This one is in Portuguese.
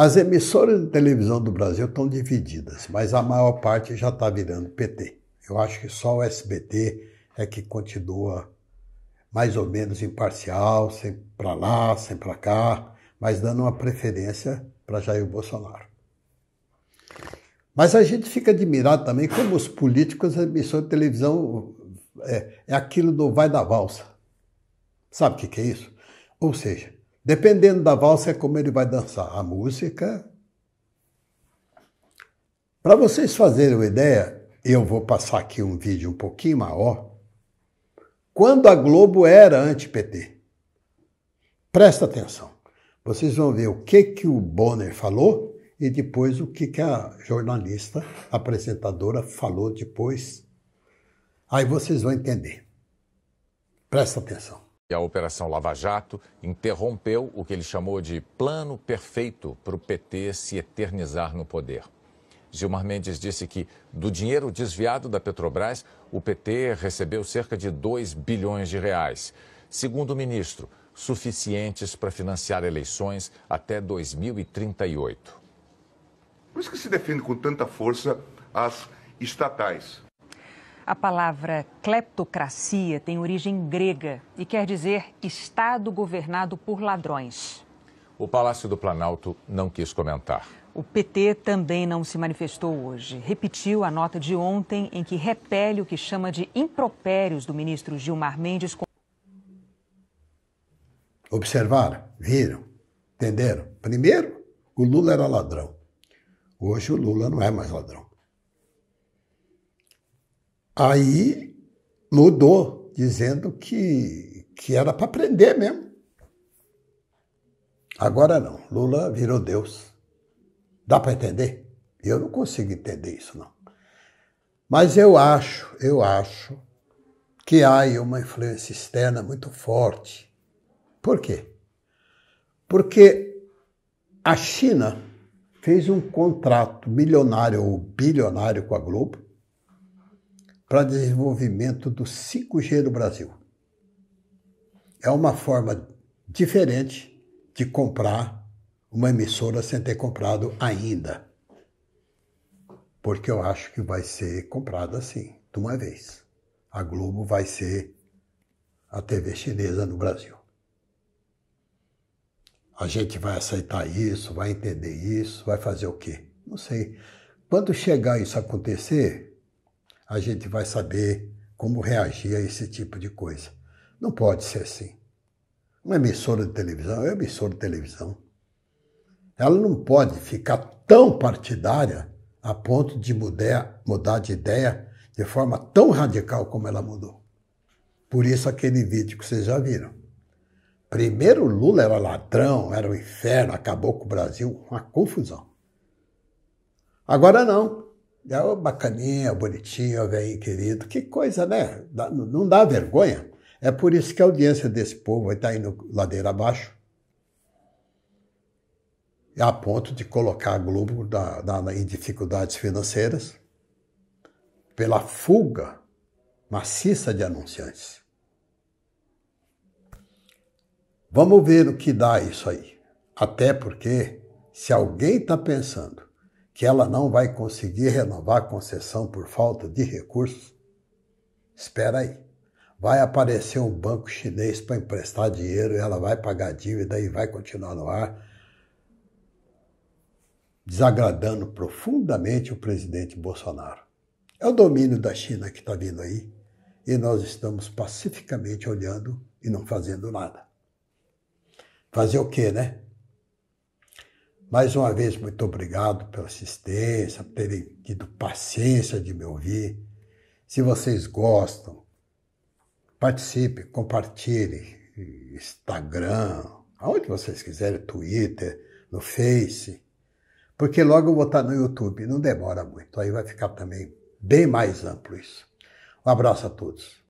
As emissoras de televisão do Brasil estão divididas, mas a maior parte já está virando PT. Eu acho que só o SBT é que continua mais ou menos imparcial, sem para lá, sem para cá, mas dando uma preferência para Jair Bolsonaro. Mas a gente fica admirado também como os políticos, a emissora de televisão, é, é aquilo do vai da valsa. Sabe o que, que é isso? Ou seja, Dependendo da valsa, é como ele vai dançar a música. Para vocês fazerem uma ideia, eu vou passar aqui um vídeo um pouquinho maior. Quando a Globo era anti-PT. Presta atenção. Vocês vão ver o que, que o Bonner falou e depois o que, que a jornalista, a apresentadora, falou depois. Aí vocês vão entender. Presta atenção. E a Operação Lava Jato interrompeu o que ele chamou de plano perfeito para o PT se eternizar no poder. Gilmar Mendes disse que, do dinheiro desviado da Petrobras, o PT recebeu cerca de 2 bilhões de reais. Segundo o ministro, suficientes para financiar eleições até 2038. Por isso que se defende com tanta força as estatais. A palavra cleptocracia tem origem grega e quer dizer Estado governado por ladrões. O Palácio do Planalto não quis comentar. O PT também não se manifestou hoje. Repetiu a nota de ontem em que repele o que chama de impropérios do ministro Gilmar Mendes. Observaram, viram, entenderam? Primeiro, o Lula era ladrão. Hoje o Lula não é mais ladrão. Aí mudou, dizendo que, que era para prender mesmo. Agora não, Lula virou Deus. Dá para entender? Eu não consigo entender isso, não. Mas eu acho, eu acho que há aí uma influência externa muito forte. Por quê? Porque a China fez um contrato milionário ou bilionário com a Globo para desenvolvimento do 5G no Brasil. É uma forma diferente de comprar uma emissora sem ter comprado ainda. Porque eu acho que vai ser comprada assim, de uma vez. A Globo vai ser a TV chinesa no Brasil. A gente vai aceitar isso, vai entender isso, vai fazer o quê? Não sei. Quando chegar isso a acontecer, a gente vai saber como reagir a esse tipo de coisa. Não pode ser assim. Uma emissora de televisão é emissora de televisão. Ela não pode ficar tão partidária a ponto de mudar, mudar de ideia de forma tão radical como ela mudou. Por isso aquele vídeo que vocês já viram. Primeiro Lula era ladrão, era o um inferno, acabou com o Brasil, uma confusão. Agora não. É bacaninha, bonitinho, velho querido. Que coisa, né? Não dá vergonha. É por isso que a audiência desse povo vai tá estar indo ladeira abaixo. É a ponto de colocar a Globo na, em dificuldades financeiras pela fuga maciça de anunciantes. Vamos ver o que dá isso aí. Até porque, se alguém está pensando que ela não vai conseguir renovar a concessão por falta de recursos? Espera aí. Vai aparecer um banco chinês para emprestar dinheiro, ela vai pagar dívida e vai continuar no ar, desagradando profundamente o presidente Bolsonaro. É o domínio da China que está vindo aí e nós estamos pacificamente olhando e não fazendo nada. Fazer o quê, né? Mais uma vez, muito obrigado pela assistência, por terem tido paciência de me ouvir. Se vocês gostam, participe, compartilhe. Instagram, aonde vocês quiserem, Twitter, no Face. Porque logo eu vou estar no YouTube, não demora muito. Aí vai ficar também bem mais amplo isso. Um abraço a todos.